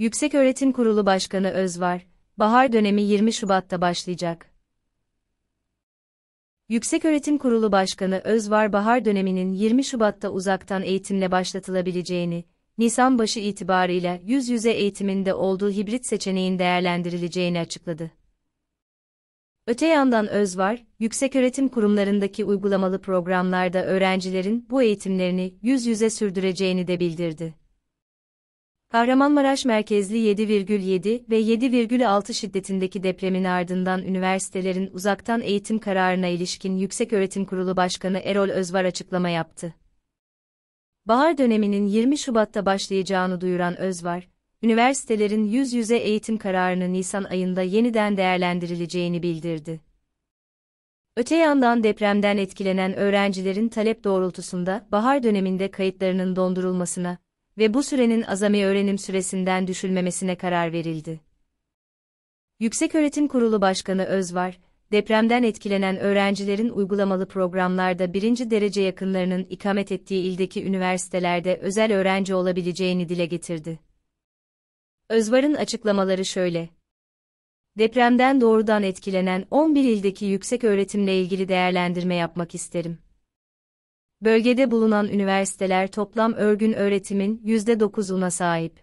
Yükseköğretim Kurulu Başkanı Özvar, bahar dönemi 20 Şubat'ta başlayacak. Yükseköğretim Kurulu Başkanı Özvar bahar döneminin 20 Şubat'ta uzaktan eğitimle başlatılabileceğini, Nisan başı itibarıyla yüz yüze eğitiminde olduğu hibrit seçeneğin değerlendirileceğini açıkladı. Öte yandan Özvar, yükseköğretim kurumlarındaki uygulamalı programlarda öğrencilerin bu eğitimlerini yüz yüze sürdüreceğini de bildirdi. Kahramanmaraş merkezli 7,7 ve 7,6 şiddetindeki depremin ardından üniversitelerin uzaktan eğitim kararına ilişkin Yükseköğretim Kurulu Başkanı Erol Özvar açıklama yaptı. Bahar döneminin 20 Şubat'ta başlayacağını duyuran Özvar, üniversitelerin yüz yüze eğitim kararını Nisan ayında yeniden değerlendirileceğini bildirdi. Öte yandan depremden etkilenen öğrencilerin talep doğrultusunda bahar döneminde kayıtlarının dondurulmasına, ve bu sürenin azami öğrenim süresinden düşülmemesine karar verildi. Yükseköğretim Kurulu Başkanı Özvar, depremden etkilenen öğrencilerin uygulamalı programlarda birinci derece yakınlarının ikamet ettiği ildeki üniversitelerde özel öğrenci olabileceğini dile getirdi. Özvar'ın açıklamaları şöyle. Depremden doğrudan etkilenen 11 ildeki yüksek öğretimle ilgili değerlendirme yapmak isterim. Bölgede bulunan üniversiteler toplam örgün öğretimin %9'una sahip.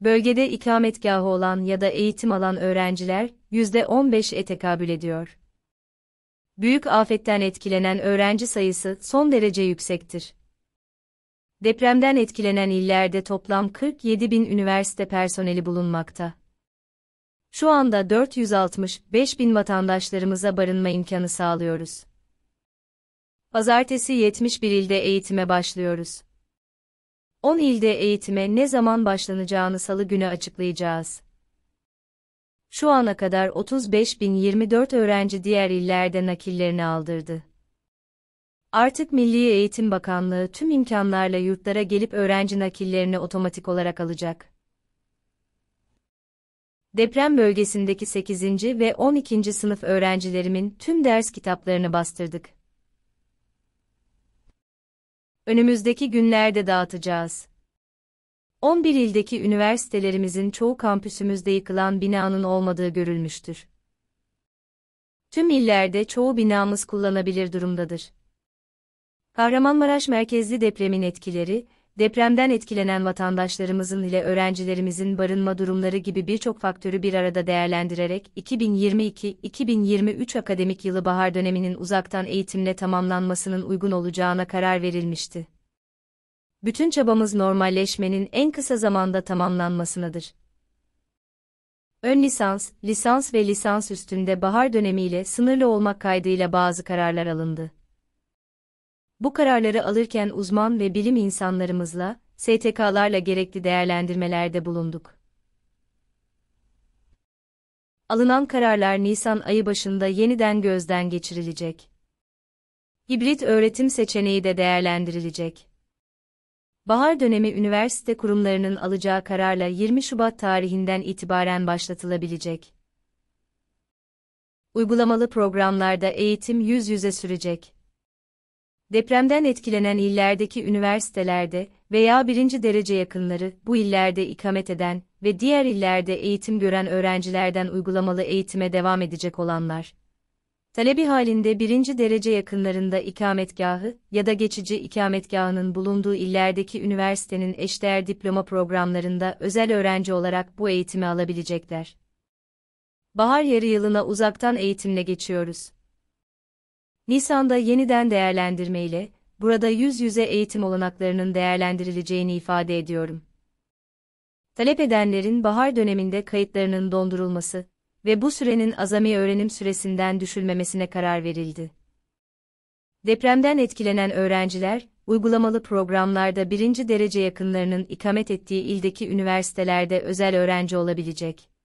Bölgede ikametgahı olan ya da eğitim alan öğrenciler %15'e tekabül ediyor. Büyük afetten etkilenen öğrenci sayısı son derece yüksektir. Depremden etkilenen illerde toplam 47 bin üniversite personeli bulunmakta. Şu anda 465 bin vatandaşlarımıza barınma imkanı sağlıyoruz. Pazartesi 71 ilde eğitime başlıyoruz. 10 ilde eğitime ne zaman başlanacağını salı günü açıklayacağız. Şu ana kadar 35.024 öğrenci diğer illerde nakillerini aldırdı. Artık Milli Eğitim Bakanlığı tüm imkanlarla yurtlara gelip öğrenci nakillerini otomatik olarak alacak. Deprem bölgesindeki 8. ve 12. sınıf öğrencilerimin tüm ders kitaplarını bastırdık önümüzdeki günlerde dağıtacağız. 11 ildeki üniversitelerimizin çoğu kampüsümüzde yıkılan binanın olmadığı görülmüştür. Tüm illerde çoğu binamız kullanabilir durumdadır. Kahramanmaraş merkezli depremin etkileri, depremden etkilenen vatandaşlarımızın ile öğrencilerimizin barınma durumları gibi birçok faktörü bir arada değerlendirerek 2022-2023 akademik yılı bahar döneminin uzaktan eğitimle tamamlanmasının uygun olacağına karar verilmişti. Bütün çabamız normalleşmenin en kısa zamanda tamamlanmasınadır. Ön lisans, lisans ve lisans üstünde bahar dönemiyle sınırlı olmak kaydıyla bazı kararlar alındı. Bu kararları alırken uzman ve bilim insanlarımızla, STK'larla gerekli değerlendirmelerde bulunduk. Alınan kararlar Nisan ayı başında yeniden gözden geçirilecek. Hibrit öğretim seçeneği de değerlendirilecek. Bahar dönemi üniversite kurumlarının alacağı kararla 20 Şubat tarihinden itibaren başlatılabilecek. Uygulamalı programlarda eğitim yüz yüze sürecek. Depremden etkilenen illerdeki üniversitelerde veya birinci derece yakınları bu illerde ikamet eden ve diğer illerde eğitim gören öğrencilerden uygulamalı eğitime devam edecek olanlar, talebi halinde birinci derece yakınlarında ikametgahı ya da geçici ikametgahının bulunduğu illerdeki üniversitenin eşdeğer diploma programlarında özel öğrenci olarak bu eğitimi alabilecekler. Bahar yarı yılına uzaktan eğitimle geçiyoruz. Nisan'da yeniden değerlendirmeyle, burada yüz yüze eğitim olanaklarının değerlendirileceğini ifade ediyorum. Talep edenlerin bahar döneminde kayıtlarının dondurulması ve bu sürenin azami öğrenim süresinden düşülmemesine karar verildi. Depremden etkilenen öğrenciler, uygulamalı programlarda birinci derece yakınlarının ikamet ettiği ildeki üniversitelerde özel öğrenci olabilecek.